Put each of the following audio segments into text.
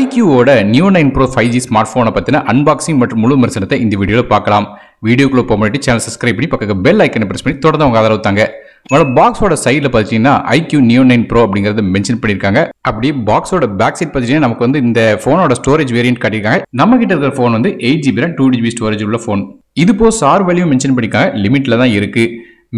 ஐக்யூவோட Neo nine pro five G smart ஃபோனை பற்றின unboxing மற்றும் முழு விமர்சனத்தை இந்த வீடியோவில் பார்க்கலாம் வீடியோக்குள்ளே போக முன்னாடி சேனல் சப்ஸ்கிரைப் பண்ணி பக்கத்து பெல் ஐக்கனை ப்ரெஸ் பண்ணி தொடர்ந்து அவங்க ஆதரவு தாங்க உங்களோட பாக்ஸோட சைடில் பார்த்தீங்கன்னா ஐக்யூ நியூ நைன் ப்ரோ அப்படிங்கிறத மென்ஷன் பண்ணியிருக்காங்க அப்படி பாக்ஸோட பேக் சைட் பார்த்தீங்கன்னா நமக்கு வந்து இந்த ஃபோனோட ஸ்டோரேஜ் வேரியன்ட் காட்டியிருக்காங்க நம்ம கிட்ட இருக்கிற ஃபோன் வந்து eight GB two GB storage உள்ள ஃபோன் இது போ சார் வேல்யூ மென்ஷன் பண்ணியிருக்காங்க லிமிட்டில் தான் இருக்குது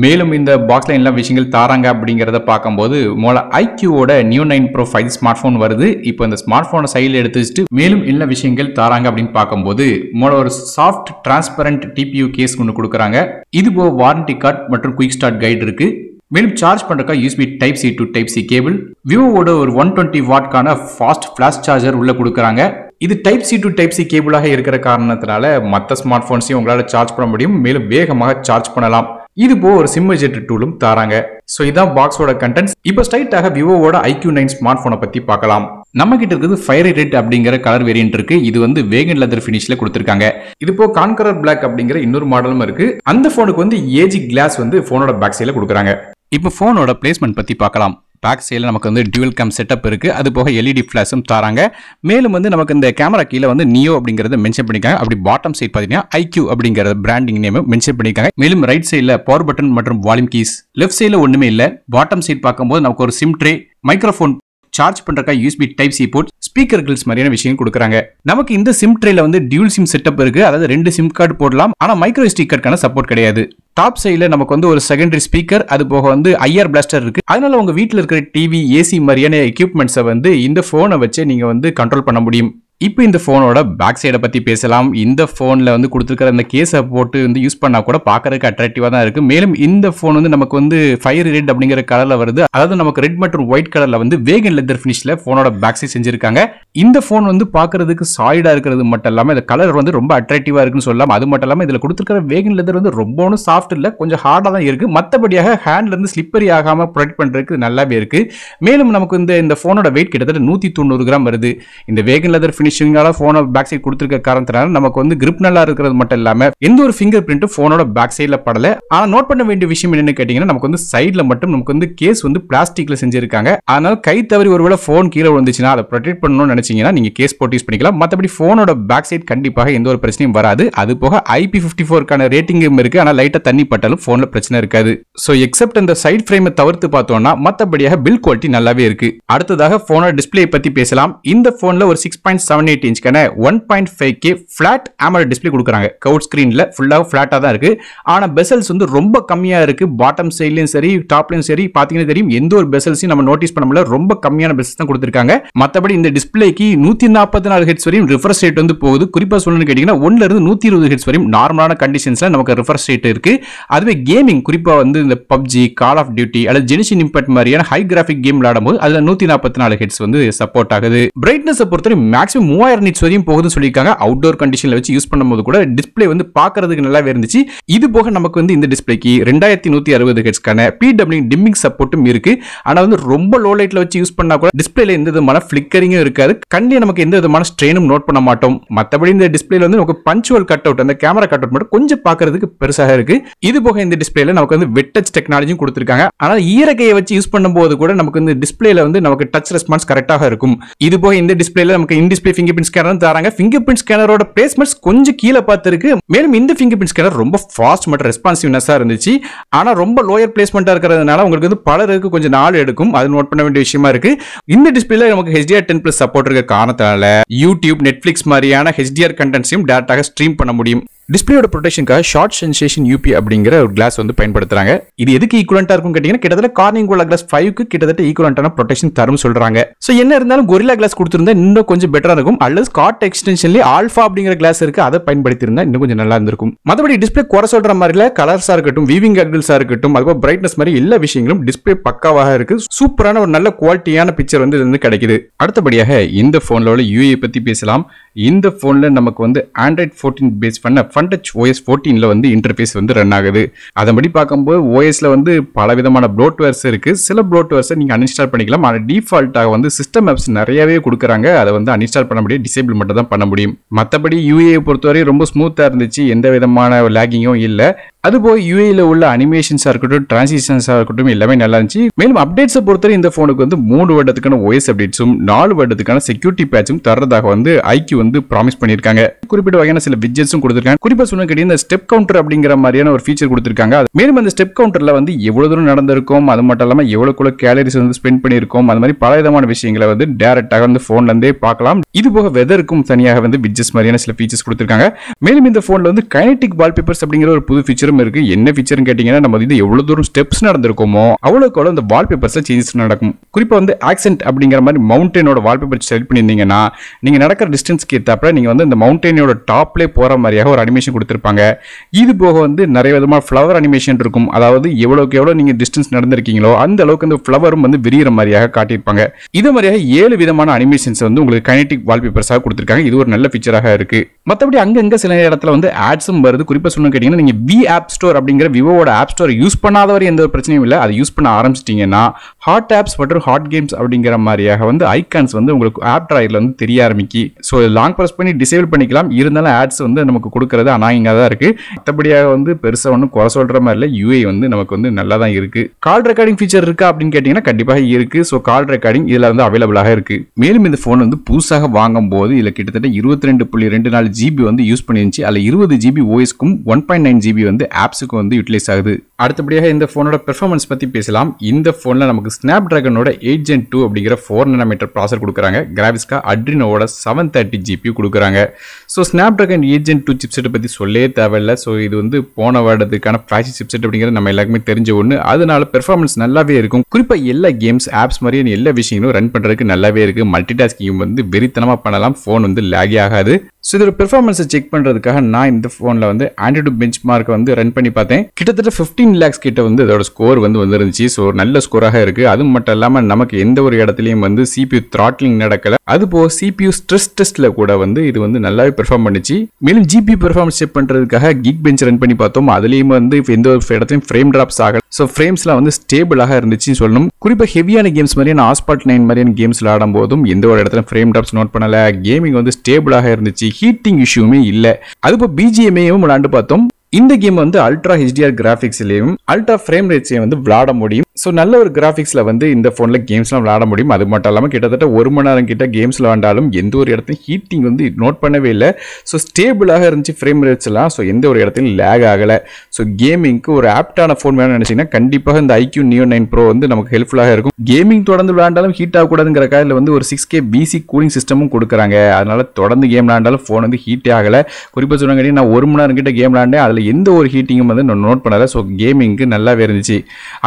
மேலும் இந்த பாக்ஸில் என்ன விஷயங்கள் தாராங்க அப்படிங்கிறத பார்க்கும்போது மோல ஐக்யூவோட Neo nine pro five smart phone வருது இப்போ இந்த ஸ்மார்ட் ஃபோனை சைடில் எடுத்து வச்சுட்டு மேலும் என்ன விஷயங்கள் தாராங்க அப்படின்னு பார்க்கும்போது மோல ஒரு சாஃப்ட் டிரான்ஸ்பரண்ட் டிபியூ கேஸ் ஒன்று கொடுக்குறாங்க இது போக வாரண்டி கார்டு மற்றும் குயிக் ஸ்டார்ட் கைடு இருக்கு மேலும் சார்ஜ் பண்ணுறக்கா USB type C to type C cable விவோவோட ஒரு ஒன் டுவெண்ட்டி வாட்கான ஃபாஸ்ட் ஃபிளாஷ் சார்ஜர் உள்ளே கொடுக்குறாங்க இது type C to type C கேபிளாக இருக்கிற காரணத்தினால மற்ற ஸ்மார்ட் ஃபோன்ஸையும் உங்களால் சார்ஜ் பண்ண முடியும் மேலும் வேகமாக சார்ஜ் பண்ணலாம் இது போக ஒரு சிம்ம ஜெட் டூலும் தராங்க ஸோ இதான் பாக்ஸோட கண்டென்ட்ஸ் இப்போ ஸ்ட்ரைட்டாக விவோவோட ஐக்யூ நைன் ஸ்மார்ட் ஃபோனை பற்றி பார்க்கலாம் நம்ம கிட்ட இருக்குது ஃபயர் ரெட் அப்படிங்கிற கலர் வேரியன்ட் இருக்கு இது வந்து வேகன் லெதர் ஃபினிஷ்ல கொடுத்துருக்காங்க இது போ கான்கரர் பிளாக் அப்படிங்கிற இன்னொரு மாடலும் இருக்கு அந்த போனுக்கு வந்து ஏஜி கிளாஸ் வந்து போனோட பேக் சைடில் கொடுக்குறாங்க இப்போ போனோட பிளேஸ்மெண்ட் பத்தி பார்க்கலாம் பேக் சைடில் நமக்கு வந்து டியூல் கேம் செட்டப் இருக்குது அது போக எல்இடி ஃப்ளாஷும் e தராங்க மேலும் வந்து நமக்கு இந்த கேமரா கீழே வந்து நியோ அப்படிங்கிறத மென்ஷன் பண்ணியிருக்காங்க அப்படி பாட்டம் சைட் பார்த்தீங்கன்னா ஐக்யூ அப்படிங்கிற பிராண்டிங் நேம் மென்ஷன் பண்ணியிருக்காங்க மேலும் ரைட் சைடில் பவர் பட்டன் மற்றும் வால்யூம் கீஸ் லெஃப்ட் சைடில் ஒன்றுமே இல்லை பாட்டம் சைட் பார்க்கும்போது நமக்கு ஒரு சிம் ட்ரே மைக்ரோஃபோன் சார்ஜ் பண்ணுறக்கா USB type C port speaker grills மாதிரியான விஷயம் கொடுக்குறாங்க நமக்கு இந்த சிம் ட்ரேல வந்து டியூல் சிம் செட்டப் இருக்கு அதாவது ரெண்டு சிம் கார்டு போடலாம் ஆனால் மைக்ரோ எஸ்டி கார்டுக்கான சப்போர்ட் கிடையாது டாப் சைடில் நமக்கு வந்து ஒரு செகண்டரி ஸ்பீக்கர் அது போக வந்து ஐஆர் பிளாஸ்டர் இருக்கு அதனால உங்க வீட்டில் இருக்கிற டிவி ஏசி மாதிரியான எக்யூப்மெண்ட்ஸை வந்து இந்த ஃபோனை வச்சு நீங்க வந்து கண்ட்ரோல் பண்ண முடியும் இப்போ இந்த ஃபோனோட பேக் சைடை பற்றி பேசலாம் இந்த ஃபோனில் வந்து கொடுத்துருக்கிற இந்த கேஸை போட்டு வந்து யூஸ் பண்ணால் கூட பார்க்கறதுக்கு அட்ராக்டிவாக தான் இருக்குது மேலும் இந்த ஃபோன் வந்து நமக்கு வந்து ஃபயர் ரெட் அப்படிங்கிற கலரில் வருது அதாவது நமக்கு ரெட் மற்றும் ஒயிட் கலரில் வந்து வேகன் லெதர் ஃபினிஷில் ஃபோனோட பேக் சைட் செஞ்சுருக்காங்க இந்த ஃபோன் வந்து பார்க்கறதுக்கு சாலிடாக இருக்கிறது மட்டும் இல்லாமல் இந்த கலர் வந்து ரொம்ப அட்ராக்டிவாக இருக்குன்னு சொல்லலாம் அது மட்டும் இல்லாமல் இதில் கொடுத்துருக்கிற வேகன் லெதர் வந்து ரொம்பவும் சாஃப்ட் இல்லை கொஞ்சம் ஹார்டாக தான் இருக்குது மற்றபடியாக ஹேண்ட்லேருந்து ஸ்லிப்பரி ஆகாமல் ப்ரொடெக்ட் பண்ணுறதுக்கு நல்லாவே இருக்குது மேலும் நமக்கு இந்த இந்த ஃபோனோட வெயிட் கிட்டத்தட்ட நூற்றி தொண்ணூறு கிராம் வருது இந்த வேகன் லெதர் ஃபினிஷ் ஃபினிஷிங்கான ஃபோனை பேக் சைட் கொடுத்துருக்க காரணத்தினால நமக்கு வந்து கிரிப் நல்லா இருக்கிறது மட்டும் இல்லாமல் எந்த ஒரு ஃபிங்கர் பிரிண்ட்டும் ஃபோனோட பேக் சைடில் படல ஆனால் நோட் பண்ண வேண்டிய விஷயம் என்னன்னு கேட்டிங்கன்னா நமக்கு வந்து சைடில் மட்டும் நமக்கு வந்து கேஸ் வந்து பிளாஸ்டிக்கில் செஞ்சிருக்காங்க அதனால் கை தவறி ஒருவேளை ஃபோன் கீழே விழுந்துச்சுன்னா அதை ப்ரொடெக்ட் பண்ணணும்னு நினச்சிங்கன்னா நீங்கள் கேஸ் போட்டு யூஸ் பண்ணிக்கலாம் மத்தபடி போனோட பேக் சைட் கண்டிப்பாக எந்த ஒரு பிரச்சனையும் வராது அது போக ஐபி ஃபிஃப்டி ஃபோருக்கான ரேட்டிங்கும் இருக்கு ஆனா லைட்டா தண்ணி பட்டாலும் ஃபோனில் பிரச்சனை இருக்காது சோ எக்ஸப்ட் அந்த சைட் ஃப்ரேமை தவிர்த்து பார்த்தோம்னா மத்தபடியாக பில் குவாலிட்டி நல்லாவே இருக்கு அடுத்ததாக ஃபோனோட டிஸ்பிளே பத்தி பேசலாம் இந்த ஃபோனில் ஒரு சிக்ஸ் பாயிண்ட் செவன் எயிட் இன்ச்க்கான one point five flat armour display கொடுக்குறாங்க கவுட் ஸ்க்ரீனில் ஃபுல்லாக ஃப்ளாட்டாக தான் இருக்குது ஆனால் பெசல்ஸ் வந்து ரொம்ப கம்மியாக இருக்குது பாட்டம் சைட்லையும் சரி டாப்லையும் சரி பார்த்தீங்கன்னா தெரியும் எந்த ஒரு பெசல்ஸையும் நம்ம நோட்டீஸ் பண்ண முடியல ரொம்ப கம்மியான பெசல்ஸ் தான் கொடுத்துருக்காங்க மற்றபடி இந்த டிஸ்பிளேக்கு நூற்றி நாற்பத்தி நாலு ஹெட்ஸ் வரையும் ரிஃப்ரெஷ் ரேட் வந்து போகுது குறிப்பாக சொல்லணும்னு கேட்டிங்கன்னா ஒன்றுலேருந்து நூற்றி இருபது ஹெட்ஸ் வரையும் நார்மலான கண்டிஷன்ஸில் நமக்கு ரிஃப்ரெஷ் ரேட் இருக்குது அதுவே கேமிங் குறிப்பாக வந்து இந்த பப்ஜி கால் ஆஃப் டியூட்டி அல்லது ஜெனிஷின் இம்பேக்ட் மாதிரியான ஹை கிராஃபிக் கேம் விளையாடும் போது அதில் நூற்றி நாற்பத்தி நாலு ஹெட்ஸ் வந்து சப்போர்ட் ஆகுது பிரைட்னஸை பொறுத்தவரை மேக்ஸிமம் மூவாயிரம் நிட்ஸ் வரையும் போகுதுன்னு சொல்லியிருக்காங்க அவுட்டோர் கண்டிஷனில் வச்சு யூஸ் பண்ணும்போது கூட டிஸ்பிளே வந்து பார்க்கறதுக்கு நல்லாவே இருந்துச்சு இது போக நமக்கு வந்து இந்த டிஸ்பிளேக்கு ரெண்டாயிரத்தி நூற்றி அறுபது ஹெட்ஸ்க்கான பிடபிள்யூ டிம்மிங் சப்போர்ட்டும் இருக்கு ஆனால் வந்து ரொம்ப லோ லைட்டில் வச்சு யூஸ் பண்ணால் கூட டிஸ்பிளேல எந்த விதமான ஃப்ளிக்கரிங்கும் இருக்காது கண்ணே நமக்கு எந்த விதமான ஸ்ட்ரெயினும் நோட் பண்ண மாட்டோம் மற்றபடி இந்த டிஸ்பிளேல வந்து நமக்கு பஞ்சுவல் கட் அவுட் அந்த கேமரா கட் அவுட் மட்டும் கொஞ்சம் பார்க்கறதுக்கு பெருசாக இருக்கு இது போக இந்த டிஸ்பிளேல நமக்கு வந்து வெட்டச் டெக்னாலஜியும் கொடுத்துருக்காங்க ஆனால் ஈரகையை வச்சு யூஸ் பண்ணும்போது கூட நமக்கு இந்த டிஸ்பிளேல வந்து நமக்கு டச் ரெஸ்பான்ஸ் கரெக்டாக இருக்கும் இது போக இந்த டிஸ்பிளேல நமக்கு in display fingerprint scanner தராங்க ஃபிங்கர் பிரிண்ட் ஸ்கேனரோட பிளேஸ்மெண்ட்ஸ் கொஞ்சம் கீழே பார்த்துருக்கு மேலும் இந்த ஃபிங்கர் பிரிண்ட் ஸ்கேனர் ரொம்ப ஃபாஸ்ட் மற்றும் ரெஸ்பான்சிவ்னஸாக இருந்துச்சு ஆனால் ரொம்ப லோயர் பிளேஸ்மெண்ட்டாக இருக்கிறதுனால உங்களுக்கு வந்து பலருக்கு கொஞ்சம் நாள் எடுக்கும் அது நோட் பண்ண வேண்டிய விஷயமா இருக்கு இந்த டிஸ்பிளேல நமக்கு ஹெச்டிஆர் டென் பிளஸ் சப்போர்ட் இருக்க காரணத்தால யூடியூப் நெட்ஃபிளிக்ஸ் மாதிரியான ஹெச்டிஆர் கண்டென்ட்ஸையும் டேரக்டாக ஸ்ட்ரீம் பண்ண முடியும் டிஸ்பிளேயோட ப்ரொடெக்ஷனுக்காக ஷார்ட் சென்சேஷன் யூபி அப்படிங்கிற ஒரு கிளாஸ் வந்து பயன்படுத்துறாங்க இது எதுக்கு ஈக்குவலண்டா இருக்கும் கேட்டீங்கன்னா கிட்டத்தட்ட கார்னிங் கோலா கிளாஸ் ஃபைவ்க்கு கிட்டத்தட்ட ஈக்குவலண்டான ப்ரொடெக்ஷன் தரும் சொல்றாங்க ஸோ என்ன இருந்தாலும் கொரிலா கிளாஸ் கொடுத்துருந்தா இன்னும் கொஞ்சம் பெட்டரா இருக்கும் அல்லது ஸ்காட் எக்ஸ்டென்ஷன்லேயே ஆல்ஃபா அப்படிங்கிற கிளாஸ் இருக்கு அதை பயன்படுத்தியிருந்தா இன்னும் கொஞ்சம் நல்லா இருந்திருக்கும் மற்றபடி டிஸ்பிளே குறை சொல்ற மாதிரில கலர்ஸா இருக்கட்டும் வீவிங் அங்கிள்ஸா இருக்கட்டும் அதுபோல் பிரைட்னஸ் மாதிரி எல்லா விஷயங்களும் டிஸ்பிளே பக்காவாக இருக்கு சூப்பரான ஒரு நல்ல குவாலிட்டியான பிக்சர் வந்து இது வந்து கிடைக்குது அடுத்தபடியாக இந்த போன்ல உள்ள யூஏ பத்தி பேசலாம் இந்த போன்ல நமக்கு வந்து ஆண்ட்ராய்ட் ஃபோர்டீன் பேஸ் பண்ண ஃபண்டச் ஓஎஸ் ஃபோர்டீனில் வந்து இன்டர்ஃபேஸ் வந்து ரன் ஆகுது அதன்படி பார்க்கும்போது ஓஎஸில் வந்து பல விதமான ப்ளோட்வேர்ஸ் இருக்குது சில ப்ளோட்வேர்ஸை நீங்கள் அன்இன்ஸ்டால் பண்ணிக்கலாம் ஆனால் டிஃபால்ட்டாக வந்து சிஸ்டம் ஆப்ஸ் நிறையவே கொடுக்குறாங்க அதை வந்து அன்இன்ஸ்டால் பண்ண முடியும் டிசேபிள் மட்டும் தான் பண்ண முடியும் மற்றபடி யூஏ பொறுத்தவரை ரொம்ப ஸ்மூத்தாக இருந்துச்சு எந்த விதமான லேகிங்கும் இல்லை அது போய் யூஏல e உள்ள அனிமேஷன்ஸாக இருக்கட்டும் டிரான்சிஷன்ஸாக இருக்கட்டும் எல்லாமே நல்லா இருந்துச்சு மேலும் அப்டேட்ஸை பொறுத்தவரை இந்த ஃபோனுக்கு வந்து மூணு வருடத்துக்கான ஓஎஸ் அப்டேட்ஸும் நாலு வருடத்துக்கான செக்யூரிட்டி பேட்சும் தரதாக வந்து ஐக்கி வந்து ப்ராமிஸ் பண்ணியிருக்காங்க குறிப்பிட்ட வகையான சில விஜெட்ஸும் கொடுத்துருக்காங்க குறிப்பாக சொன்ன கேட்டீங்க இந்த ஸ்டெப் கவுண்டர் அப்படிங்கிற மாதிரியான ஒரு ஃபீச்சர் கொடுத்துருக்காங்க மேலும் அந்த ஸ்டெப் கவுண்டரில் வந்து எவ்வளோ தூரம் நடந்திருக்கும் அது மட்டும் இல்லாமல் எவ்வளோக்குள்ள கேலரிஸ் வந்து ஸ்பெண்ட் பண்ணியிருக்கோம் அது மாதிரி பல விதமான விஷயங்களை வந்து டேரெக்டாக வந்து ஃபோன்லேருந்தே பார்க்கலாம் இது போக வெதருக்கும் தனியாக வந்து விஜெட்ஸ் மாதிரியான சில ஃபீச்சர்ஸ் கொடுத்துருக்காங்க மேலும் இந்த ஃபோனில் வந்து கைனட்டிக் வால்பேப்பர்ஸ் அப்படிங்கிற ஒரு புது ஃபீச்சரும் ஃபீச்சரும் இருக்கு என்ன ஃபீச்சர் கேட்டீங்கன்னா நம்ம இது எவ்வளவு தூரம் ஸ்டெப்ஸ் நடந்திருக்கோமோ அவ்வளோக்கு அவ்வளோ அந்த வால்பேப்பர்ஸில் சேஞ்சஸ் நடக்கும் குறிப்பாக வந்து ஆக்சென்ட் அப்படிங்கிற மாதிரி மவுண்டனோட வால்பேப்பர் செலக்ட் பண்ணியிருந்தீங்கன்னா நீங்க நடக்கிற டிஸ்டன்ஸ்க்கு ஏற்றப்ப நீங்க வந்து இந்த மவுண்டனோட டாப்ல போற மாதிரியாக ஒரு அனிமேஷன் கொடுத்துருப்பாங்க இது போக வந்து நிறைய விதமா ஃப்ளவர் அனிமேஷன் இருக்கும் அதாவது எவ்வளவுக்கு எவ்வளவு நீங்க டிஸ்டன்ஸ் நடந்திருக்கீங்களோ அந்த அளவுக்கு அந்த ஃப்ளவரும் வந்து விரிகிற மாதிரியாக காட்டியிருப்பாங்க இது மாதிரியாக ஏழு விதமான அனிமேஷன்ஸ் வந்து உங்களுக்கு கைனட்டிக் வால்பேப்பர்ஸாக கொடுத்துருக்காங்க இது ஒரு நல்ல ஃபீச்சராக இருக்கு மற்றபடி அங்கங்க சில இடத்துல வந்து ஆட்ஸும் வருது குறிப்பா சொல்லணும் கேட்டீங்கன்னா நீங்க வி ஆப் ஆப் ஸ்டோர் அப்படிங்கிற விவோட ஆப் ஸ்டோர் யூஸ் பண்ணாதவர் எந்த ஒரு பிரச்சனையும் இல்லை அதை யூஸ் பண்ண ஆரம்பிச்சிட்டிங்கன்னா ஹாட் ஆப்ஸ் மற்றும் ஹாட் கேம்ஸ் அப்படிங்கிற மாதிரியாக வந்து ஐக்கான்ஸ் வந்து உங்களுக்கு ஆப் ட்ராயரில் வந்து தெரிய ஆரம்பிக்கு ஸோ லாங் ப்ரெஸ் பண்ணி டிசேபிள் பண்ணிக்கலாம் இருந்தாலும் ஆட்ஸ் வந்து நமக்கு கொடுக்குறது அநாயங்காக தான் இருக்குது மற்றபடியாக வந்து பெருசாக ஒன்றும் குறை சொல்கிற மாதிரி இல்லை யூஏ வந்து நமக்கு வந்து நல்லா தான் இருக்குது கால் ரெக்கார்டிங் ஃபீச்சர் இருக்கா அப்படின்னு கேட்டிங்கன்னா கண்டிப்பாக இருக்குது ஸோ கால் ரெக்கார்டிங் இதில் வந்து அவைலபிளாக இருக்குது மேலும் இந்த ஃபோன் வந்து புதுசாக வாங்கும் போது இதில் கிட்டத்தட்ட இருபத்தி ரெண்டு புள்ளி ரெண்டு நாலு ஜிபி வந்து யூஸ் பண்ணிருந்துச்சு அதில் இருபது ஜிபி ஓஎஸ்க்கும் ஒன் பாயிண்ட் நைன் ஜிபி வந்து ஆப்ஸுக்கு வந்து யூட்டிலைஸ் ஆகுது அடுத்தபடியாக இந்த ஃபோனோட பெர்ஃபார்மன்ஸ் பற்றி பேசலாம் இந்த ஃபோனில் நமக்கு ஸ்னாப் ட்ராகனோட எயிட் ஜென் டூ அப்படிங்கிற ஃபோர் நேனோமீட்டர் ப்ராசர் கொடுக்குறாங்க கிராஃபிக்ஸ்க்காக அட்ரினோட செவன் தேர்ட்டி ஜிபி கொடுக்குறாங்க so Snapdragon eight Gen two சிப்செட்டை பற்றி சொல்லே தேவையில்லை ஸோ இது வந்து போன வருடத்துக்கான ஃப்ளாஷி சிப்செட் அப்படிங்கிறது நம்ம எல்லாருக்குமே தெரிஞ்ச ஒன்று அதனால பெர்ஃபார்மன்ஸ் நல்லாவே இருக்கும் குறிப்பாக எல்லா கேம்ஸ் ஆப்ஸ் மாதிரியான எல்லா விஷயங்களும் ரன் பண்ணுறதுக்கு நல்லாவே இருக்குது மல்டி டாஸ்கிங் வந்து வெறித்தனமாக பண்ணலாம் ஃபோன் வந்து லேகே ஆகாது ஸோ இதோட பெர்ஃபார்மன்ஸை செக் பண்ணுறதுக்காக நான் இந்த ஃபோனில் வந்து ஆண்ட்ராய்டு பெஞ்ச் மார்க் வந்து ரன் பண்ணி பார்த்தேன் கிட்டத்தட்ட ஃபிஃப்டீன் லேக்ஸ் கிட்ட வந்து இதோட ஸ்கோர் வந்து வந்துருந்துச்சு ஸோ நல்ல ஸ்கோராக இருக்குது அது மட்டும் இல்லாமல் நமக்கு எந்த ஒரு இடத்துலையும் வந்து சிபியூ த்ராட்லிங் நடக்கலை போக சிபியூ ஸ்ட்ரெஸ் டெஸ்ட்டில் கூட வந்து இது வந்து நல்லாவே பெர்ஃபார்ம் பண்ணிச்சு மேலும் ஜிபி பெர்ஃபார்மன்ஸ் செக் பண்ணுறதுக்காக கிக் பெஞ்ச் ரன் பண்ணி பார்த்தோம் அதுலேயும் வந்து எந்த ஒரு இடத்துலையும் ஃப்ரேம் ட்ராப்ஸ் ஆகலை ஸோ ஃப்ரேம்ஸ்லாம் வந்து ஸ்டேபிளாக இருந்துச்சுன்னு சொல்லணும் குறிப்பாக ஹெவியான கேம்ஸ் மாதிரியான ஹாஸ்பாட் நைன் மாதிரியான கேம்ஸ் விளாடும் போதும் எந்த ஒரு இடத்துல ஃப்ரேம் ட்ராப்ஸ் நோட் பண்ணலை கேமிங் வந்து ஸ்டேபிளாக இருந்துச்சு ஹீட்டிங் இஷ்யூமே இல்லை அதுபோல் பிஜிஎம்ஏயும் விளாண்டு பார்த்தோம் இந்த கேம் வந்து அல்ட்ரா ஹெச்டிஆர் கிராஃபிக்ஸ்லையும் அல்ட்ரா ஃப்ரேம் ரேட்ஸையும் வந்து விளாட முடியும் ஸோ நல்ல ஒரு கிராஃபிக்ஸில் வந்து இந்த ஃபோனில் கேம்ஸ்லாம் விளாட முடியும் அது மட்டும் இல்லாமல் கிட்டத்தட்ட ஒரு மணி நேரம் கிட்ட கேம்ஸ் விளாண்டாலும் எந்த ஒரு இடத்துலையும் ஹீட்டிங் வந்து நோட் பண்ணவே இல்லை ஸோ ஸ்டேபிளாக இருந்துச்சு ஃப்ரேம் ரேட்ஸ்லாம் ஸோ எந்த ஒரு இடத்துலையும் லேக் ஆகலை ஸோ கேமிங்க்கு ஒரு ஆப்டான ஃபோன் வேணும்னு நினச்சிங்கன்னா கண்டிப்பாக இந்த ஐக்யூ நியோ நைன் ப்ரோ வந்து நமக்கு ஹெல்ப்ஃபுல்லாக இருக்கும் கேமிங் தொடர்ந்து விளாண்டாலும் ஹீட் ஆகக்கூடாதுங்கிற காலையில் வந்து ஒரு சிக்ஸ் கே பிசி கூலிங் சிஸ்டமும் கொடுக்குறாங்க அதனால தொடர்ந்து கேம் விளாண்டாலும் ஃபோன் வந்து ஹீட்டே ஆகலை குறிப்பாக சொன்னாங்க நான் ஒரு மணி நேரம் கிட்ட கேம் விளாண்டேன் அதில் எந்த ஒரு ஹீட்டிங்கும் வந்து நான் நோட் பண்ணலை ஸோ கேமிங்க்கு நல்லாவே இருந்துச்சு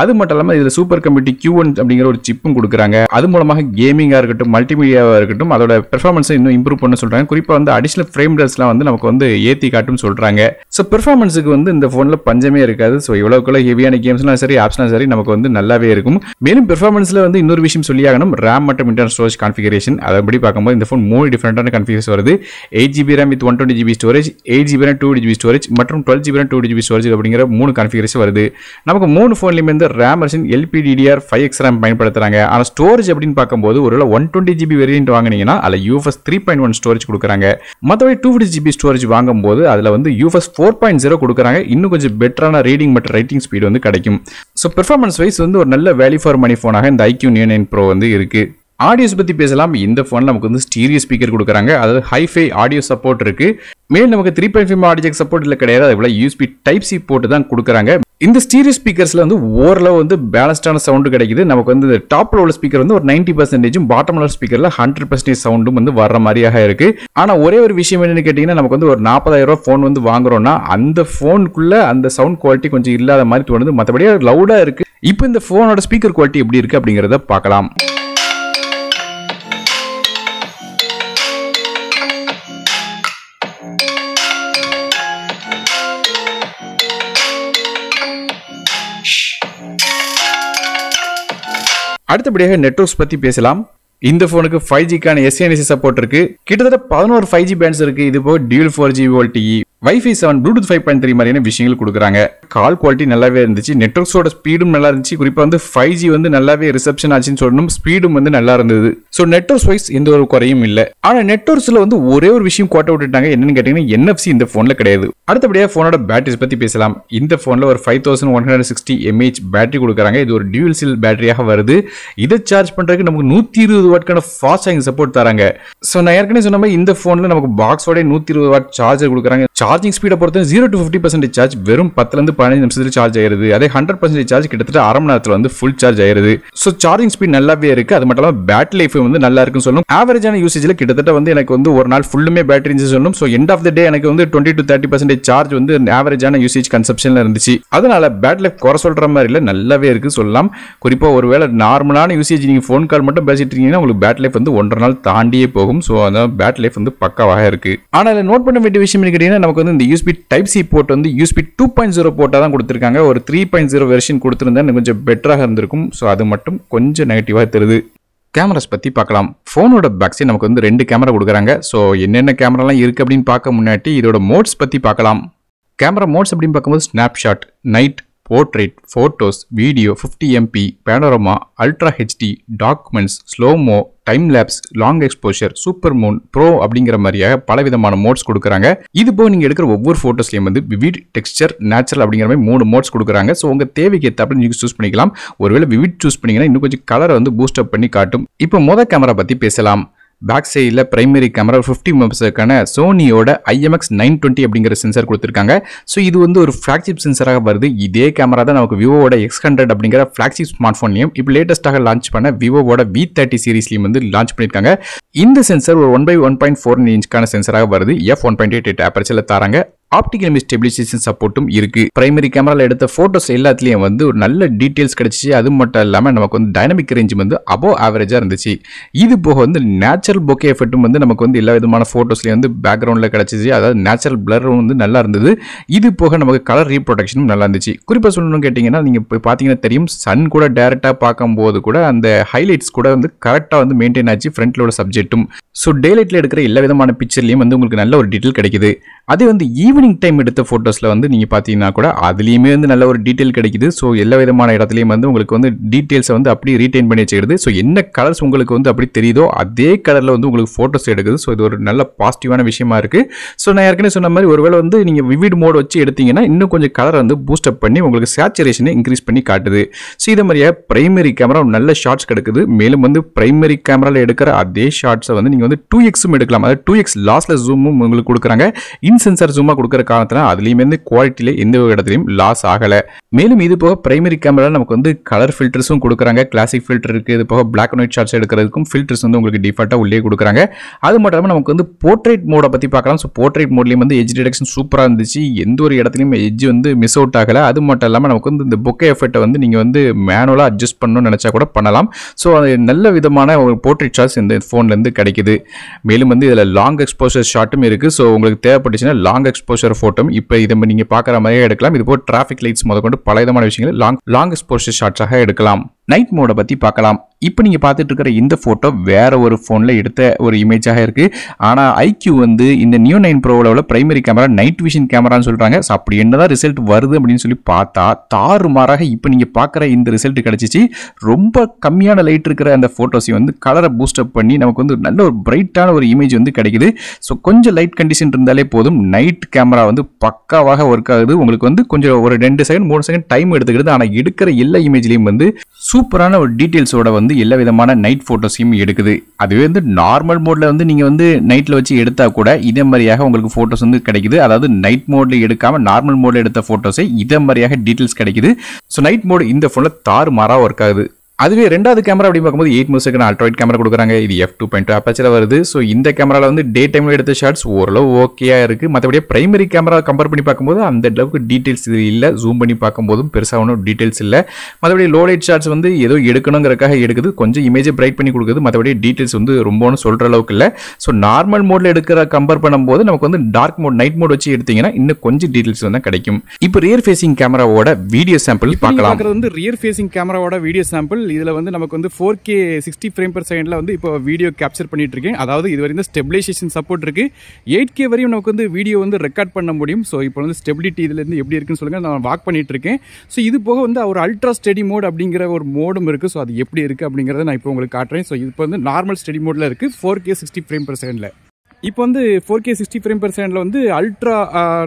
அது மட்டும் இல்லாமல் இதில் சூப்பர் கம்ப்யூட்டி கியூ ஒன் அப்படிங்கிற ஒரு சிப்பும் கொடுக்குறாங்க அது மூலமாக கேமிங்காக இருக்கட்டும் மல்டிமீடியாவாக இருக்கட்டும் அதோட பெர்ஃபார்மன்ஸை இன்னும் இம்ப்ரூவ் பண்ண சொல்கிறாங்க குறிப்பாக வந்து அடிஷனல் ஃப்ரேம் ரேட்ஸ்லாம் வந்து நமக்கு வந்து ஏற்றி காட்டும் சொல்கிறாங்க ஸோ பெர்ஃபார்மன்ஸுக்கு வந்து இந்த ஃபோனில் பஞ்சமே இருக்காது ஸோ இவ்வளோக்குள்ள ஹெவியான கேம்ஸ்லாம் சரி ஆப்ஸ்லாம் சரி நமக்கு வந்து நல்லாவே இருக்கும் மேலும் பெர்ஃபார்மன்ஸில் வந்து இன்னொரு விஷயம் சொல்லியாகணும் ரேம் மற்றும் இன்டர் ஸ்டோரேஜ் கான்ஃபிகரேஷன் அதை படி பார்க்கும்போது இந்த ஃபோன் மூணு டிஃப்ரெண்டான கன்ஃபிகரேஷன் வருது eight GB RAM with one twenty GB storage eight GB RAM two GB storage மற்றும் twelve GB two GB storage அப்படிங்கிற மூணு கன்ஃபிகரேஷன் வருது நமக்கு மூணு ஃபோன்லேயுமே வந்து ரேம் வருஷன் எல்பிடிடிஆர் ஃபைவ் எக்ஸ் ரேம் பயன்படுத்துகிறாங்க ஆனால் ஸ்டோரேஜ் அப்படின்னு பார்க்கும்போது ஒரு ஒன் டுவெண்ட்டி ஜிபி வெரியன்ட் வாங்கினீங்கன்னா அதில் UFS three point one storage கொடுக்குறாங்க மற்றபடி டூ ஃபிஃப்டி ஜிபி ஸ்டோரேஜ் வாங்கும்போது அதில் வந்து யூஎஸ் ஃபோர் பாயிண்ட் ஜீரோ கொடுக்குறாங்க இன்னும் கொஞ்சம் பெட்டரான ரீடிங் மற்றும் ரைட்டிங் ஸ்பீடு வந்து கிடைக்கும் ஸோ பெர்ஃபார்மன்ஸ் வைஸ் வந்து ஒரு நல்ல வேல்யூ ஃபார் மணி ஃபோனாக இந்த ஐக்யூ நியூ நைன் ப்ரோ வந்து இருக்குது ஆடியோஸ் பற்றி பேசலாம் இந்த ஃபோன் நமக்கு வந்து ஸ்டீரியோ ஸ்பீக்கர் கொடுக்குறாங்க அதாவது ஹைஃபை ஆடியோ சப்போர்ட் இருக்குது மேல் நமக்கு three point five audio support இல்லை கிடையாது அதே யூஸ்பி டைப் சி போட்டு தான் கொடுக்குறாங்க இந்த ஸ்டீரியோ ஸ்பீக்கர்ஸில் வந்து ஓரளவு வந்து பேலன்ஸ்டான சவுண்டு கிடைக்குது நமக்கு வந்து இந்த டாப்பில் உள்ள ஸ்பீக்கர் வந்து ஒரு நைன்ட்டி பர்சன்டேஜும் பாட்டமில் உள்ள ஸ்பீக்கரில் ஹண்ட்ரட் பர்சன்டேஜ் சவுண்டும் வந்து வர மாதிரியாக இருக்குது ஆனால் ஒரே ஒரு விஷயம் என்னென்னு கேட்டிங்கன்னா நமக்கு வந்து ஒரு நாற்பதாயிரம் ரூபா ஃபோன் வந்து வாங்குறோம்னா அந்த ஃபோனுக்குள்ளே அந்த சவுண்ட் குவாலிட்டி கொஞ்சம் இல்லாத மாதிரி தோணுது மற்றபடி லவுடாக இருக்குது இப்போ இந்த ஃபோனோட ஸ்பீக்கர் குவாலிட்டி எப்படி இருக்குது அப்படிங்கிறத பார்க்கலாம் அடுத்தபடியாக நெட்ஒர்க்ஸ் பற்றி பேசலாம் இந்த ஃபோனுக்கு ஃபைவ் ஜிக்கான எஸ்என்எஸ்சி சப்போர்ட் இருக்கு கிட்டத்தட்ட பதினோரு ஃபைவ் ஜி பேண்ட்ஸ் இருக்கு இது போக dual four G VoLTE WiFi seven Bluetooth five point three மாதிரியான விஷயங்கள் கொடுக்குறாங்க கால் குவாலிட்டி நல்லாவே இருந்துச்சு நெட்ஒர்க்ஸோட ஸ்பீடும் நல்லா இருந்துச்சு குறிப்பாக வந்து ஃபைவ் ஜி வந்து நல்லாவே ரிசப்ஷன் ஆச்சுன்னு சொல்லணும் ஸ்பீடும் வந்து நல்லா இருந்தது ஸோ நெட்ஒர்க்ஸ் வைஸ் எந்த ஒரு குறையும் இல்லை ஆனால் நெட்ஒர்க்ஸில் வந்து ஒரே ஒரு விஷயம் கோட்டை விட்டுட்டாங்க என்னன்னு கேட்டிங்கன்னா என்எஃப்சி இந்த ஃபோனில் கிடையாது அடுத்தபடியாக ஃபோனோட பேட்டரிஸ் பற்றி பேசலாம் இந்த ஃபோனில் ஒரு five thousand one hundred sixty mAh battery கொடுக்குறாங்க இது ஒரு டியூல் சில் பேட்டரியாக வருது இதை சார்ஜ் பண்ணுறதுக்கு நமக்கு நூற்றி இருபது வாட்கான ஃபாஸ்ட் சார்ஜிங் சப்போர்ட் தராங்க ஸோ நான் ஏற்கனவே சொன்ன மாதிரி இந்த ஃபோனில் நமக்கு பாக்ஸோட நூற்றி இருபது வாட் சார்ஜர் கொடுக்குறாங்க சார்ஜிங் ஸ்பீடை பொறுத்த zero to fifty percentage charge வெறும் பத்துலேருந்து பதினஞ்சு நிமிஷத்தில் சார்ஜ் ஆயிருது அதே ஹண்ட்ரட் பர்சன்டேஜ் சார்ஜ் கிட்டத்தட்ட அரை மணி நேரத்தில் வந்து ஃபுல் சார்ஜ் ஆயிருது ஸோ சார்ஜிங் ஸ்பீட் நல்லாவே இருக்கு அது மட்டும் இல்லாமல் பேட்டரி லைஃப் வந்து நல்லா இருக்குன்னு சொல்லணும் ஆவரேஜான யூசேஜில் கிட்டத்தட்ட வந்து எனக்கு வந்து ஒரு நாள் ஃபுல்லுமே பேட்டரி இருந்துச்சு சொல்லணும் so end of the day எனக்கு வந்து twenty to thirty percentage charge வந்து ஆவரேஜான யூசேஜ் கன்சப்ஷனில் இருந்துச்சு அதனால பேட் லைஃப் குறை சொல்கிற மாதிரி இல்லை நல்லாவே இருக்கு சொல்லலாம் குறிப்பாக ஒரு வேளை நார்மலான யூசேஜ் நீங்கள் ஃபோன் கால் மட்டும் பேசிட்டு இருக்கீங்கன்னா உங்களுக்கு பேட் லைஃப் வந்து ஒன்றரை நாள் தாண்டியே போகும் ஸோ அதனால் பேட் லைஃப் வந்து பக்காவாக இருக்கு ஆனால் நோட் பண்ண வேண்டிய விஷயம் கேட்டீங்கன்னா நமக்கு வந்து இந்த யூஸ்பி டைப் சி போர்ட் வந்து யூஸ்பி டூ பாயிண்ட் ஜீரோ போர்ட்டாக தான் கொடுத்துருக்காங்க ஒரு த்ரீ பாயிண்ட் ஜீரோ வெர்ஷன் கொடுத்துருந்தா கொஞ்சம் பெட்டராக இருந்திருக்கும் ஸோ அது மட்டும் கொஞ்சம் நெகட்டிவாக தெரியுது கேமராஸ் பற்றி பார்க்கலாம் ஃபோனோட பேக்ஸி நமக்கு வந்து ரெண்டு கேமரா கொடுக்குறாங்க ஸோ என்னென்ன கேமராலாம் இருக்குது அப்படின்னு பார்க்க முன்னாடி இதோட மோட்ஸ் பற்றி பார்க்கலாம் கேமரா மோட்ஸ் அப்படின்னு பார்க்கும்போது snapshot night portrait photos video fifty MP panorama ultra HD documents slow mo time lapse long exposure super moon pro அப்படிங்கிற மாதிரியாக பல விதமான மோட்ஸ் கொடுக்குறாங்க இது போக நீங்கள் எடுக்கிற ஒவ்வொரு ஃபோட்டோஸ்லையும் வந்து விவிட் டெக்ஸ்டர் நேச்சுரல் அப்படிங்கிற மாதிரி மூணு மோட்ஸ் கொடுக்குறாங்க ஸோ உங்கள் தேவைக்கு ஏற்றாப்படி நீங்கள் சூஸ் பண்ணிக்கலாம் ஒருவேளை விவிட் சூஸ் பண்ணிங்கன்னா இன்னும் கொஞ்சம் கலரை வந்து பூஸ்டப் பண்ணி காட்டும் இப்போ மொதல் கேமரா பற்றி பேசலாம் பேக் சைடில் பிரைமரி கேமரா ஃபிஃப்டி மெம்பர்ஸுக்கான சோனியோட ஐஎம்எக்ஸ் நைன் டுவெண்ட்டி அப்படிங்கிற சென்சார் கொடுத்துருக்காங்க ஸோ இது வந்து ஒரு ஃப்ளாக்ஷிப் சென்சராக வருது இதே கேமரா தான் நமக்கு விவோவோட எக்ஸ் ஹண்ட்ரட் அப்படிங்கிற ஃப்ளாக்ஷிப் ஸ்மார்ட் ஃபோன்லையும் இப்போ லேட்டஸ்ட்டாக லான்ச் பண்ண விவோவோட வி தேர்ட்டி சீரீஸ்லையும் வந்து லான்ச் பண்ணியிருக்காங்க இந்த சென்சர் ஒரு one by one point four இன்ச்சுக்கான சென்சராக வருது F one point eight eight ஆப்பர்ச்சில் தராங்க ஆப்டிகல் ஸ்டெபிலைசேஷன் சப்போர்ட்டும் இருக்கு பிரைமரி கேமராவில் எடுத்த போட்டோஸ் எல்லாத்துலயும் வந்து ஒரு நல்ல டீட்டெயில்ஸ் கிடைச்சி அது மட்டும் இல்லாமல் நமக்கு வந்து டைனமிக் ரேஞ்ச் வந்து அபோவ் ஆவரேஜாக இருந்துச்சு இது போக வந்து நேச்சுரல் பொக்கே எஃபெக்ட்டும் வந்து நமக்கு வந்து எல்லா விதமான ஃபோட்டோஸ்லேயும் வந்து பேக்ரவுண்ட்ல கிடைச்சிச்சு அதாவது நேச்சுரல் பிளரும் வந்து நல்லா இருந்தது இது போக நமக்கு கலர் ரீப்ரொடக்ஷனும் நல்லா இருந்துச்சு குறிப்பாக சொல்லணும்னு கேட்டீங்கன்னா நீங்கள் இப்போ பார்த்தீங்கன்னா தெரியும் சன் கூட டேரெக்டாக போது கூட அந்த ஹைலைட்ஸ் கூட வந்து கரெக்டாக வந்து மெயின்டைன் ஆச்சு ஃப்ரண்ட்லோட உள்ள சப்ஜெக்ட்டும் ஸோ டேலைட்டில் எடுக்கிற எல்லா விதமான பிக்சர்லயும் வந்து உங்களுக்கு நல்ல ஒரு டீட்டெயில் கிடைக்குது அதே வந்து ஈவ் ஈவினிங் டைம் எடுத்த ஃபோட்டோஸில் வந்து நீங்கள் பார்த்தீங்கன்னா கூட அதுலேயுமே வந்து நல்ல ஒரு டீட்டெயில் கிடைக்குது ஸோ எல்லா விதமான இடத்துலையும் வந்து உங்களுக்கு வந்து டீட்டெயில்ஸை வந்து அப்படி ரீட்டைன் பண்ணி வச்சுக்கிறது ஸோ என்ன கலர்ஸ் உங்களுக்கு வந்து அப்படி தெரியுதோ அதே கலரில் வந்து உங்களுக்கு ஃபோட்டோஸ் எடுக்குது ஸோ இது ஒரு நல்ல பாசிட்டிவான விஷயமா இருக்குது ஸோ நான் ஏற்கனவே சொன்ன மாதிரி ஒருவேளை வந்து நீங்கள் விவிட் மோட் வச்சு எடுத்தீங்கன்னா இன்னும் கொஞ்சம் கலர் வந்து பூஸ்டப் பண்ணி உங்களுக்கு சேச்சுரேஷனை இன்க்ரீஸ் பண்ணி காட்டுது ஸோ இதை மாதிரியே பிரைமரி கேமரா நல்ல ஷார்ட்ஸ் கிடைக்குது மேலும் வந்து பிரைமரி கேமராவில் எடுக்கிற அதே ஷார்ட்ஸை வந்து நீங்கள் வந்து டூ எக்ஸும் எடுக்கலாம் அதாவது டூ எக்ஸ் லாஸ்ட்ல ஜூமும் உங்களுக்கு கொடுக்குறாங்க இன்சென்சர் ஜூமாக கொடுக்குற காரணத்தில் அதுலேயுமே வந்து குவாலிட்டியில் எந்த ஒரு இடத்துலையும் லாஸ் ஆகலை மேலும் இது போக பிரைமரி கேமரா நமக்கு வந்து கலர் ஃபில்டர்ஸும் கொடுக்குறாங்க கிளாசிக் ஃபில்டர் இருக்குது இது போக பிளாக் அண்ட் ஒயிட் ஷார்ட்ஸ் எடுக்கிறதுக்கும் ஃபில்டர்ஸ் வந்து உங்களுக்கு டிஃபால்ட்டாக உள்ளே கொடுக்குறாங்க அது மட்டும் இல்லாமல் நமக்கு வந்து போர்ட்ரேட் மோடை பற்றி பார்க்கலாம் ஸோ போர்ட்ரேட் மோட்லேயும் வந்து எஜ் டிடெக்ஷன் சூப்பராக இருந்துச்சு எந்த ஒரு இடத்துலையும் எஜ் வந்து மிஸ் அவுட் ஆகலை அது மட்டும் இல்லாமல் நமக்கு வந்து இந்த புக்கை எஃபெக்ட்டை வந்து நீங்கள் வந்து மேனுவலாக அட்ஜஸ்ட் பண்ணணும்னு நினச்சா கூட பண்ணலாம் ஸோ அது நல்ல விதமான ஒரு போர்ட்ரேட் ஷாட்ஸ் இந்த ஃபோன்லேருந்து கிடைக்குது மேலும் வந்து இதில் லாங் எக்ஸ்போசர் ஷாட்டும் இருக்குது ஸோ உங்களுக்கு தேவைப்பட்டுச்சுன்னா லாங் எக்ஸ்போசர் எக்ஸ்போஷர் ஃபோட்டோம் இப்போ இதை நீங்கள் பார்க்குற மாதிரியே எடுக்கலாம் இது போல் டிராஃபிக் லைட்ஸ் முதற்கொண்டு பல விதமான விஷயங்கள் லாங் லாங் எக்ஸ்போஷர் ஷார்ட்ஸாக எடுக்கலாம் நைட் மோடை பற்றி பார்க்கலாம் இப்போ நீங்கள் பார்த்துட்டு இருக்கிற இந்த ஃபோட்டோ வேறு ஒரு ஃபோனில் எடுத்த ஒரு இமேஜாக இருக்குது ஆனால் ஐக்யூ வந்து இந்த நியூ நைன் ப்ரோவில் உள்ள ப்ரைமரி கேமரா நைட் விஷன் கேமரான்னு சொல்கிறாங்க ஸோ அப்படி என்ன தான் ரிசல்ட் வருது அப்படின்னு சொல்லி பார்த்தா தாறு மாறாக இப்போ நீங்கள் பார்க்குற இந்த ரிசல்ட் கிடச்சிச்சு ரொம்ப கம்மியான லைட் இருக்கிற அந்த ஃபோட்டோஸையும் வந்து கலரை பூஸ்டப் பண்ணி நமக்கு வந்து நல்ல ஒரு பிரைட்டான ஒரு இமேஜ் வந்து கிடைக்குது ஸோ கொஞ்சம் லைட் கண்டிஷன் இருந்தாலே போதும் நைட் கேமரா வந்து பக்காவாக ஒர்க் ஆகுது உங்களுக்கு வந்து கொஞ்சம் ஒரு ரெண்டு செகண்ட் மூணு செகண்ட் டைம் எடுத்துக்கிறது ஆனால் எடுக்கிற எல்லா இமேஜ்லேயும் வந்து சூப்பரான ஒரு டீட்டெயில்ஸோட வந்து வந்து எல்லா விதமான நைட் ஃபோட்டோஸையும் எடுக்குது அதுவே வந்து நார்மல் மோடில் வந்து நீங்கள் வந்து நைட்டில் வச்சு எடுத்தால் கூட இதே மாதிரியாக உங்களுக்கு ஃபோட்டோஸ் வந்து கிடைக்குது அதாவது நைட் மோடில் எடுக்காமல் நார்மல் மோடில் எடுத்த ஃபோட்டோஸை இதே மாதிரியாக டீட்டெயில்ஸ் கிடைக்குது ஸோ நைட் மோடு இந்த ஃபோனில் மாறாக ஒர்க் ஆகுது அதுவே ரெண்டாவது கேமரா அப்படின்னு பார்க்கும்போது eight mega second ultrawide camera கொடுக்குறாங்க இது எஃப் டூ பாயிண்ட் டூ அப்பச்சில் வருது ஸோ இந்த கேமராவில் வந்து டே டைமில் எடுத்த ஷார்ட்ஸ் ஓரளவு ஓகேயாக இருக்குது மற்றபடியே பிரைமரி கேமரா கம்பேர் பண்ணி பார்க்கும்போது அந்த அளவுக்கு டீட்டெயில்ஸ் இது இல்லை ஜூம் பண்ணி பார்க்கும்போதும் பெருசாக ஒன்றும் டீட்டெயில்ஸ் இல்லை மற்றபடி லோ லைட் ஷார்ட்ஸ் வந்து ஏதோ எடுக்கணுங்கிறக்காக எடுக்குது கொஞ்சம் இமேஜை பிரைட் பண்ணி கொடுக்குது மற்றபடி டீட்டெயில்ஸ் வந்து ரொம்பவும் சொல்கிற அளவுக்கு இல்லை ஸோ நார்மல் மோடில் எடுக்கிற கம்பேர் பண்ணும்போது நமக்கு வந்து டார்க் மோட் நைட் மோட் வச்சு எடுத்தீங்கன்னா இன்னும் கொஞ்சம் டீட்டெயில்ஸ் வந்து கிடைக்கும் இப்போ ரியர் ஃபேஸிங் கேமராவோட வீடியோ சாம்பிள் பார்க்கலாம் வந்து ரியர் ஃபேஸிங் கேமராவோட வீடியோ சாம்பிள் இதில் வந்து நமக்கு வந்து four K sixty frame per செகண்டில் வந்து இப்போ வீடியோ கேப்சர் பண்ணிகிட்டு இருக்கேன் அதாவது இது வரைக்கும் ஸ்டெபிலைசேஷன் சப்போர்ட் இருக்குது எயிட் கே வரையும் நமக்கு வந்து வீடியோ வந்து ரெக்கார்ட் பண்ண முடியும் ஸோ இப்போ வந்து ஸ்டெபிலிட்டி இதுலேருந்து எப்படி இருக்குன்னு சொல்லுங்கள் நான் வாக் பண்ணிகிட்டு இருக்கேன் ஸோ இது போக வந்து ஒரு அல்ட்ரா ஸ்டெடி மோட் அப்படிங்கிற ஒரு மோடும் இருக்குது ஸோ அது எப்படி இருக்குது அப்படிங்கிறத நான் இப்போ உங்களுக்கு காட்டுறேன் ஸோ இப்போ வந்து நார்மல் ஸ்டெடி மோடில் இருக்குது four K sixty frame per செகண்டில் இப்போ வந்து four K sixty frame per செகண்டில் வந்து அல்ட்ரா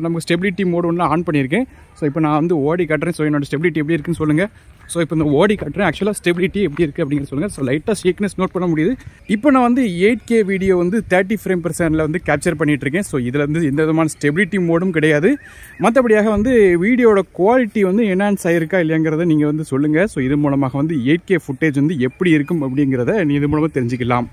நமக்கு ஸ்டெபிலிட்டி மோடு ஒன்று ஆன் பண்ணியிருக்கேன் ஸோ இப்போ நான் வந்து ஓடி காட்டுறேன் ஸோ என்னோட ஸ்டெபிலிட்டி எப்படி இருக்குன்னு சொல்லுங்கள் ஸோ இப்போ இந்த ஓடி காட்டுறேன் ஆக்சுவலாக ஸ்டெபிலிட்டி எப்படி இருக்குது அப்படிங்கிற சொல்லுங்கள் ஸோ லைட்டாக ஷேக்னஸ் நோட் பண்ண முடியுது இப்போ நான் வந்து எயிட் கே வீடியோ வந்து தேர்ட்டி ஃப்ரேம் பெர் செகண்டில் வந்து கேப்சர் பண்ணிகிட்டு இருக்கேன் ஸோ இதில் வந்து எந்த விதமான ஸ்டெபிலிட்டி மோடும் கிடையாது மற்றபடியாக வந்து வீடியோட குவாலிட்டி வந்து என்ஹான்ஸ் ஆகிருக்கா இல்லைங்கிறத நீங்கள் வந்து சொல்லுங்கள் ஸோ இது மூலமாக வந்து எயிட் கே ஃபுட்டேஜ் வந்து எப்படி இருக்கும் அப்படிங்கிறத நீ இது மூலமாக தெரிஞ்சுக்கலாம்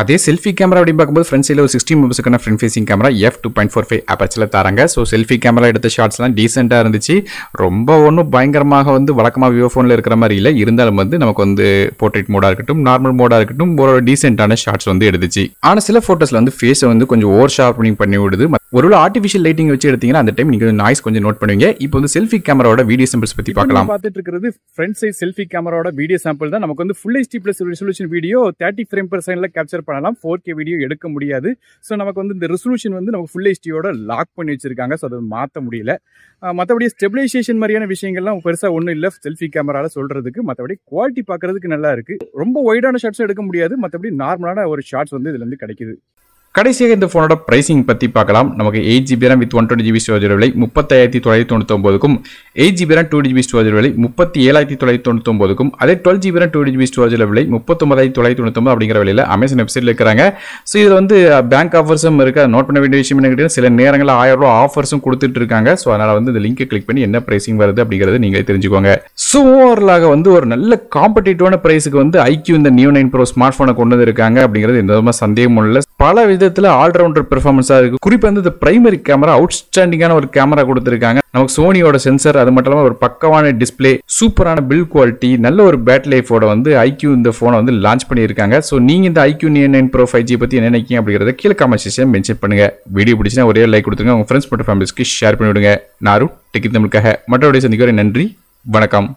அதே செல்ஃபி கேமரா அப்படின்னு பார்க்கும்போது ஃப்ரண்ட் சைடில் ஒரு சிக்ஸ்டி மெம்பர்ஸ்க்கான front facing camera F two point four five அப்பச்சில் தராங்க ஸோ செல்ஃபி கேமரா எடுத்த ஷார்ட்ஸ்லாம் டீசெண்டாக இருந்துச்சு ரொம்ப ஒன்றும் பயங்கரமாக வந்து வழக்கமாக விவோ ஃபோனில் இருக்கிற மாதிரி இல்லை இருந்தாலும் வந்து நமக்கு வந்து போர்ட்ரேட் மோடாக இருக்கட்டும் நார்மல் மோடாக இருக்கட்டும் ஒரு டீசெண்டான ஷார்ட்ஸ் வந்து எடுத்துச்சு ஆனால் சில ஃபோட்டோஸில் வந்து ஃபேஸை வந்து கொஞ்சம் ஓவர் ஷார்ப்பனிங் பண்ணி விடுது ஒருவேளை ஆர்டிஃபிஷியல் லைட்டிங் வச்சு எடுத்தீங்கன்னா அந்த டைம் நீங்கள் நாய்ஸ் கொஞ்சம் நோட் பண்ணுவீங்க இப்போ வந்து செல்ஃபி கேமராவோட வீடியோ சாம்பிள்ஸ் பற்றி பார்க்கலாம் பார்த்துட்டு இருக்கிறது ஃப்ரண்ட் செல்ஃபி கேமராவோட வீடியோ சாம்பிள் தான் நமக்கு வந்து full HD plus resolution video thirty frame per செகண்டில் கேப்சர் பண்ணலாம் ஃபோர் கே வீடியோ எடுக்க முடியாது ஸோ நமக்கு வந்து இந்த ரெசல்யூஷன் வந்து நம்ம ஃபுல் ஹெச்டியோட லாக் பண்ணி வச்சிருக்காங்க ஸோ அதை மாற்ற முடியல மற்றபடி ஸ்டெபிலைசேஷன் மாதிரியான விஷயங்கள்லாம் பெருசாக ஒன்றும் இல்லை செல்ஃபி கேமராவில் சொல்கிறதுக்கு மற்றபடி குவாலிட்டி பார்க்குறதுக்கு நல்லா இருக்குது ரொம்ப ஒய்டான ஷார்ட்ஸும் எடுக்க முடியாது மற்றபடி நார்மலான ஒரு ஷார்ட்ஸ் வந்து இதுலேருந்து கிடைக்குது கடைசியாக இந்த ஃபோனோட ப்ரைசிங் பற்றி பார்க்கலாம் நமக்கு eight GB RAM with one twenty GB storage விலை முப்பத்தாயிரத்தி தொள்ளாயிரத்தி தொண்ணூத்தொம்பதுக்கும் eight GB RAM two GB storage விலை முப்பத்தி ஏழாயிரத்தி தொள்ளாயிரத்தி தொண்ணூத்தொம்பதுக்கும் அதே twelve GB RAM two GB storage விலை முப்பத்தொம்பதாயிரத்தி தொள்ளாயிரத்தி தொண்ணூத்தொம்பது அப்படிங்கிற விலையில் அமேசான் வெப்சைட்டில் இருக்கிறாங்க ஸோ இது வந்து பேங்க் ஆஃபர்ஸும் இருக்க நோட் பண்ண வேண்டிய விஷயம் என்ன சில நேரங்களில் ஆயிரம் ரூபா ஆஃபர்ஸும் கொடுத்துட்டு இருக்காங்க ஸோ அதனால் வந்து இந்த லிங்கை கிளிக் பண்ணி என்ன ப்ரைசிங் வருது அப்படிங்கிறது நீங்களே தெரிஞ்சுக்கோங்க ஸோ ஓவரலாக வந்து ஒரு நல்ல காம்படிட்டிவான ப்ரைஸுக்கு வந்து ஐக்கியூ இந்த நியூ நைன் ப்ரோ ஸ்மார்ட் ஃபோனை கொண்டு வந்திருக்காங்க அப்படிங்கிறது எந்த விதமாக சந்தேகமும் இல்லை பல விதத்தில் ஆல்ரவுண்டர் பெர்ஃபார்மன்ஸாக இருக்குது குறிப்பாக வந்து இந்த பிரைமரி கேமரா அவுட்ஸ்டாண்டிங்கான ஒரு கேமரா கொடுத்துருக்காங்க நமக்கு சோனியோட சென்சர் அது மட்டும் இல்லாமல் ஒரு பக்கமான டிஸ்பிளே சூப்பரான பில் குவாலிட்டி நல்ல ஒரு பேட் லைஃபோட வந்து ஐக்யூ இந்த ஃபோனை வந்து லான்ச் பண்ணியிருக்காங்க ஸோ நீங்கள் இந்த iQOO Neo nine pro five G பற்றி என்ன நினைக்கிங்க அப்படிங்கிறத கீழே கமெண்ட் செக்ஷன் மென்ஷன் பண்ணுங்கள் வீடியோ பிடிச்சினா ஒரே லைக் கொடுத்துருங்க உங்கள் ஃப்ரெண்ட்ஸ் மற்றும் ஃபேமிலிஸ்க்கு ஷேர் பண்ணிவிடுங்க நாரு டெக்கி தமிழுக்காக மற்றபடி சந்திக்கிற நன்றி வணக்கம்